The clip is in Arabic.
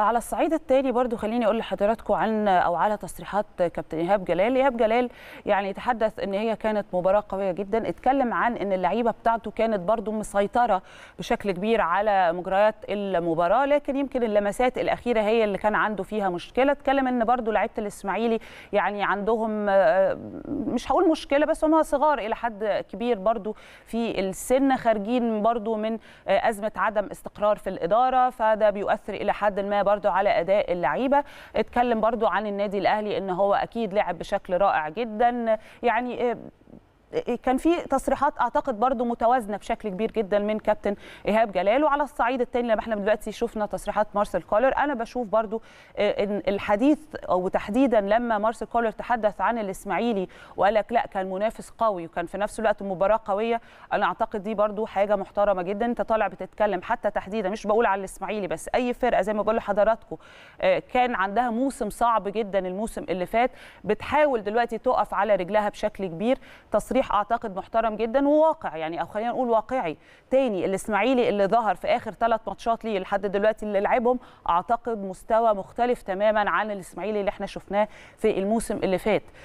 على الصعيد الثاني برضو خليني اقول لحضراتكم عن او على تصريحات كابتن ايهاب جلال ايهاب جلال يعني تحدث ان هي كانت مباراه قويه جدا اتكلم عن ان اللعيبه بتاعته كانت برضو مسيطره بشكل كبير على مجريات المباراه لكن يمكن اللمسات الاخيره هي اللي كان عنده فيها مشكله اتكلم ان برضو لعيبه الاسماعيلي يعني عندهم آه، مش هقول مشكله بس هم صغار الى حد كبير برضو في السن خارجين برضو من آه، ازمه عدم استقرار في الاداره فده بيؤثر الى حد ما برضو على اداء اللعيبه اتكلم برضو عن النادي الاهلي ان هو اكيد لعب بشكل رائع جدا يعني آه، كان في تصريحات اعتقد برضو متوازنه بشكل كبير جدا من كابتن ايهاب جلال وعلى الصعيد الثاني لما احنا دلوقتي شفنا تصريحات مارسيل كولر انا بشوف برضو آه، ان الحديث او تحديدا لما مارسيل كولر تحدث عن الاسماعيلي وقال لك لا كان منافس قوي وكان في نفس الوقت مباراه قويه انا اعتقد دي برضو حاجه محترمه جدا انت طالع بتتكلم حتى تحديدا مش بقول على الاسماعيلي بس اي فرقه زي ما بقول لحضراتكم آه، كان عندها موسم صعب جدا الموسم اللي فات بتحاول دلوقتي تقف على رجلها بشكل كبير تصريح تصريح اعتقد محترم جدا وواقع يعني او خلينا نقول واقعي تاني الاسماعيلي اللي ظهر في اخر ثلاث ماتشات ليه لحد دلوقتي اللي لعبهم اعتقد مستوى مختلف تماما عن الاسماعيلي اللي احنا شفناه في الموسم اللي فات